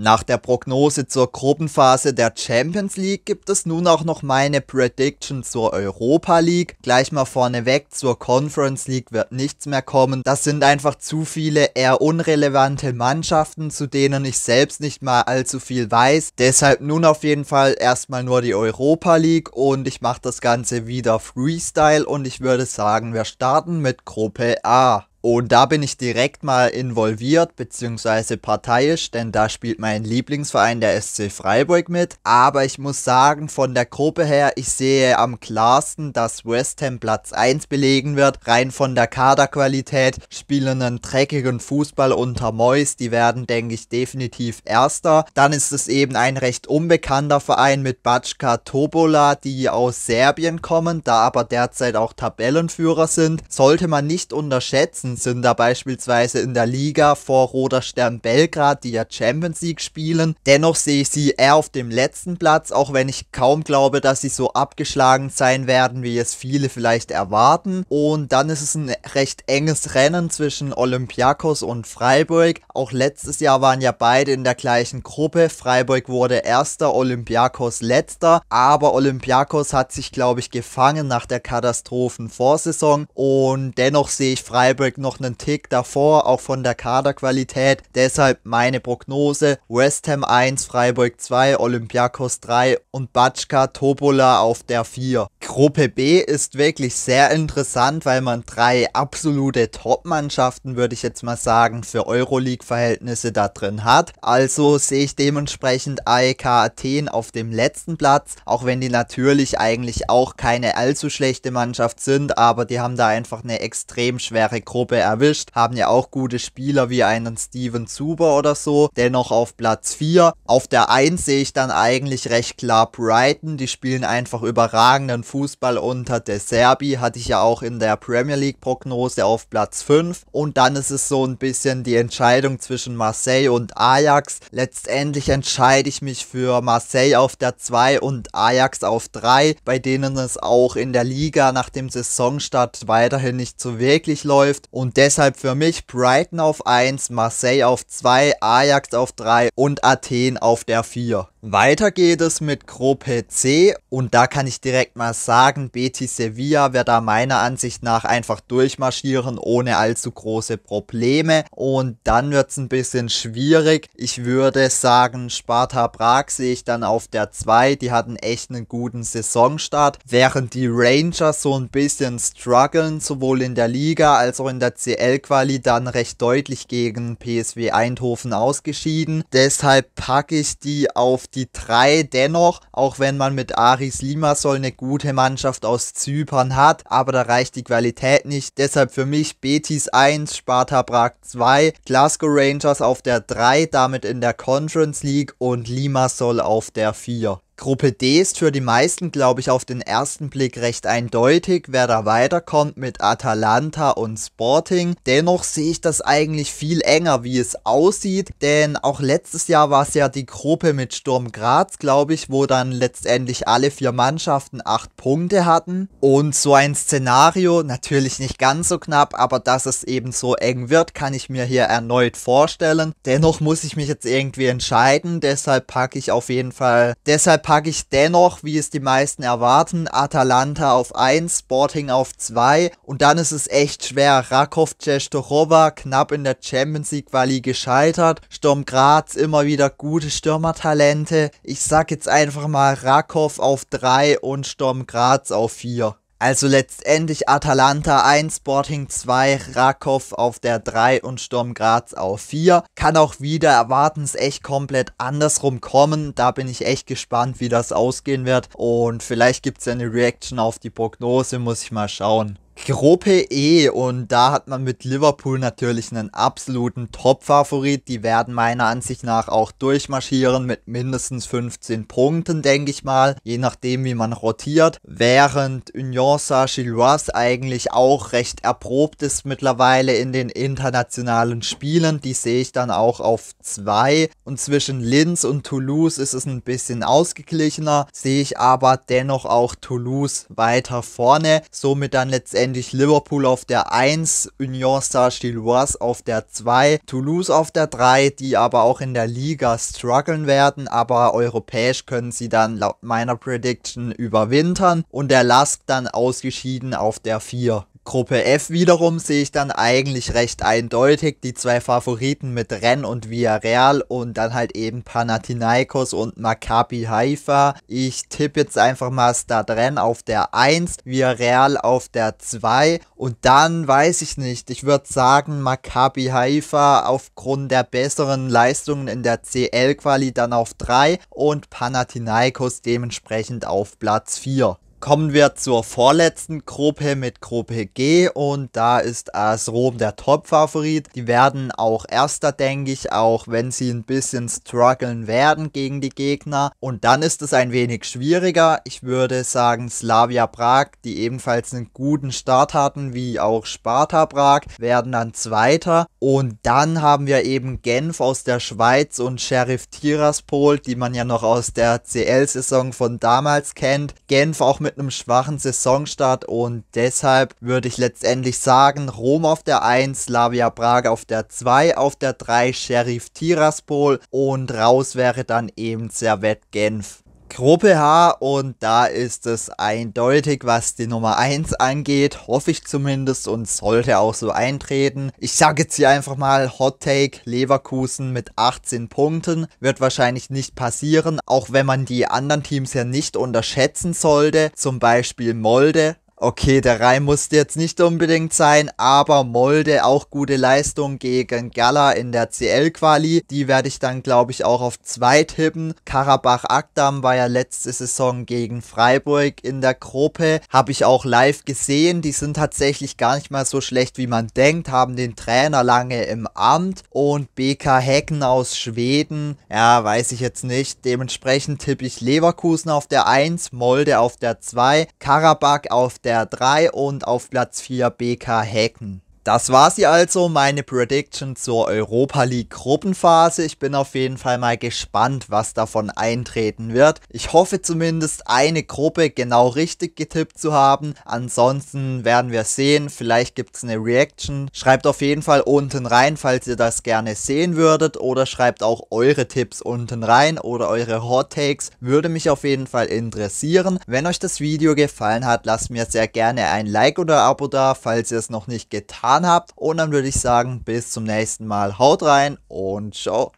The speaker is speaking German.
Nach der Prognose zur Gruppenphase der Champions League gibt es nun auch noch meine Prediction zur Europa League. Gleich mal vorneweg, zur Conference League wird nichts mehr kommen. Das sind einfach zu viele eher unrelevante Mannschaften, zu denen ich selbst nicht mal allzu viel weiß. Deshalb nun auf jeden Fall erstmal nur die Europa League und ich mache das Ganze wieder Freestyle und ich würde sagen, wir starten mit Gruppe A. Und da bin ich direkt mal involviert, beziehungsweise parteiisch, denn da spielt mein Lieblingsverein, der SC Freiburg, mit. Aber ich muss sagen, von der Gruppe her, ich sehe am klarsten, dass West Ham Platz 1 belegen wird. Rein von der Kaderqualität spielen einen dreckigen Fußball unter Mois. Die werden, denke ich, definitiv Erster. Dann ist es eben ein recht unbekannter Verein mit Batschka Tobola, die aus Serbien kommen, da aber derzeit auch Tabellenführer sind. Sollte man nicht unterschätzen gewesen sind da beispielsweise in der Liga vor Roter Stern Belgrad, die ja Champions League spielen. Dennoch sehe ich sie eher auf dem letzten Platz, auch wenn ich kaum glaube, dass sie so abgeschlagen sein werden, wie es viele vielleicht erwarten. Und dann ist es ein recht enges Rennen zwischen Olympiakos und Freiburg. Auch letztes Jahr waren ja beide in der gleichen Gruppe. Freiburg wurde erster, Olympiakos letzter. Aber Olympiakos hat sich, glaube ich, gefangen nach der Katastrophenvorsaison. Und dennoch sehe ich Freiburg noch einen Tick davor, auch von der Kaderqualität. Deshalb meine Prognose: West Ham 1, Freiburg 2, Olympiakos 3 und Batschka Topola auf der 4. Gruppe B ist wirklich sehr interessant, weil man drei absolute Top-Mannschaften, würde ich jetzt mal sagen, für Euroleague-Verhältnisse da drin hat. Also sehe ich dementsprechend AEK Athen auf dem letzten Platz, auch wenn die natürlich eigentlich auch keine allzu schlechte Mannschaft sind, aber die haben da einfach eine extrem schwere Gruppe Gruppe erwischt, haben ja auch gute Spieler wie einen Steven Zuber oder so, dennoch auf Platz 4. Auf der 1 sehe ich dann eigentlich recht klar Brighton, die spielen einfach überragenden Fußball unter De Serbi, hatte ich ja auch in der Premier League Prognose auf Platz 5 und dann ist es so ein bisschen die Entscheidung zwischen Marseille und Ajax. Letztendlich entscheide ich mich für Marseille auf der 2 und Ajax auf 3, bei denen es auch in der Liga nach dem Saisonstart weiterhin nicht so wirklich läuft und deshalb für mich Brighton auf 1, Marseille auf 2, Ajax auf 3 und Athen auf der 4. Weiter geht es mit Gruppe C und da kann ich direkt mal sagen, Betis Sevilla wird da meiner Ansicht nach einfach durchmarschieren ohne allzu große Probleme und dann wird es ein bisschen schwierig. Ich würde sagen, Sparta Prag sehe ich dann auf der 2, die hatten echt einen guten Saisonstart, während die Rangers so ein bisschen strugglen, sowohl in der Liga als auch in der CL-Quali dann recht deutlich gegen PSW Eindhoven ausgeschieden. Deshalb packe ich die auf die die drei dennoch, auch wenn man mit Aris Limassol eine gute Mannschaft aus Zypern hat, aber da reicht die Qualität nicht. Deshalb für mich Betis 1, Sparta Prag 2, Glasgow Rangers auf der 3, damit in der Conference League und Limassol auf der 4. Gruppe D ist für die meisten, glaube ich, auf den ersten Blick recht eindeutig, wer da weiterkommt mit Atalanta und Sporting. Dennoch sehe ich das eigentlich viel enger, wie es aussieht, denn auch letztes Jahr war es ja die Gruppe mit Sturm Graz, glaube ich, wo dann letztendlich alle vier Mannschaften acht Punkte hatten. Und so ein Szenario, natürlich nicht ganz so knapp, aber dass es eben so eng wird, kann ich mir hier erneut vorstellen. Dennoch muss ich mich jetzt irgendwie entscheiden, deshalb packe ich auf jeden Fall, deshalb packe ich dennoch, wie es die meisten erwarten, Atalanta auf 1, Sporting auf 2 und dann ist es echt schwer. Rakov Czestochowa knapp in der Champions League Quali gescheitert, Sturm Graz immer wieder gute Stürmertalente. Ich sag jetzt einfach mal Rakov auf 3 und Sturm Graz auf 4. Also letztendlich Atalanta 1, Sporting 2, Rakow auf der 3 und Sturm Graz auf 4. Kann auch wieder erwartens echt komplett andersrum kommen. Da bin ich echt gespannt, wie das ausgehen wird. Und vielleicht gibt es ja eine Reaction auf die Prognose, muss ich mal schauen. Gruppe E eh, und da hat man mit Liverpool natürlich einen absoluten Top-Favorit. Die werden meiner Ansicht nach auch durchmarschieren mit mindestens 15 Punkten, denke ich mal, je nachdem wie man rotiert. Während Union Saint-Gilloise eigentlich auch recht erprobt ist mittlerweile in den internationalen Spielen, die sehe ich dann auch auf 2 und zwischen Linz und Toulouse ist es ein bisschen ausgeglichener, sehe ich aber dennoch auch Toulouse weiter vorne, somit dann letztendlich eigentlich Liverpool auf der 1, Union Saint-Gilloise auf der 2, Toulouse auf der 3, die aber auch in der Liga strugglen werden, aber europäisch können sie dann laut meiner Prediction überwintern und der Lask dann ausgeschieden auf der 4. Gruppe F wiederum sehe ich dann eigentlich recht eindeutig die zwei Favoriten mit Rennes und Villarreal und dann halt eben Panathinaikos und Maccabi Haifa. Ich tippe jetzt einfach mal Stad Rennes auf der 1, Villarreal auf der 2 und dann weiß ich nicht. Ich würde sagen Maccabi Haifa aufgrund der besseren Leistungen in der CL-Quali dann auf 3 und Panathinaikos dementsprechend auf Platz 4. Kommen wir zur vorletzten Gruppe mit Gruppe G und da ist AS Rom der Top-Favorit. Die werden auch erster, denke ich, auch wenn sie ein bisschen strugglen werden gegen die Gegner. Und dann ist es ein wenig schwieriger. Ich würde sagen Slavia Prag, die ebenfalls einen guten Start hatten, wie auch Sparta Prag, werden dann Zweiter. Und dann haben wir eben Genf aus der Schweiz und Sheriff Tiraspol, die man ja noch aus der CL-Saison von damals kennt. Genf auch mit mit einem schwachen Saisonstart und deshalb würde ich letztendlich sagen, Rom auf der 1, Lavia Prag auf der 2, auf der 3 Sheriff Tiraspol und raus wäre dann eben Servet Genf. Gruppe H und da ist es eindeutig, was die Nummer 1 angeht, hoffe ich zumindest und sollte auch so eintreten. Ich sage jetzt hier einfach mal Hot Take Leverkusen mit 18 Punkten, wird wahrscheinlich nicht passieren, auch wenn man die anderen Teams ja nicht unterschätzen sollte, zum Beispiel Molde okay, der Reim musste jetzt nicht unbedingt sein, aber Molde auch gute Leistung gegen Gala in der CL-Quali. Die werde ich dann, glaube ich, auch auf zwei tippen. Karabach Akdam war ja letzte Saison gegen Freiburg in der Gruppe. Habe ich auch live gesehen. Die sind tatsächlich gar nicht mal so schlecht, wie man denkt, haben den Trainer lange im Amt. Und BK Hecken aus Schweden, ja, weiß ich jetzt nicht. Dementsprechend tippe ich Leverkusen auf der 1, Molde auf der 2, Karabach auf der der 3 und auf Platz 4 BK Häken. Das war sie also, meine Prediction zur Europa League Gruppenphase. Ich bin auf jeden Fall mal gespannt, was davon eintreten wird. Ich hoffe zumindest eine Gruppe genau richtig getippt zu haben. Ansonsten werden wir sehen. Vielleicht gibt es eine Reaction. Schreibt auf jeden Fall unten rein, falls ihr das gerne sehen würdet. Oder schreibt auch eure Tipps unten rein oder eure Hot Takes. Würde mich auf jeden Fall interessieren. Wenn euch das Video gefallen hat, lasst mir sehr gerne ein Like oder Abo da, falls ihr es noch nicht getan habt getan habt. Und dann würde ich sagen, bis zum nächsten Mal. Haut rein und ciao.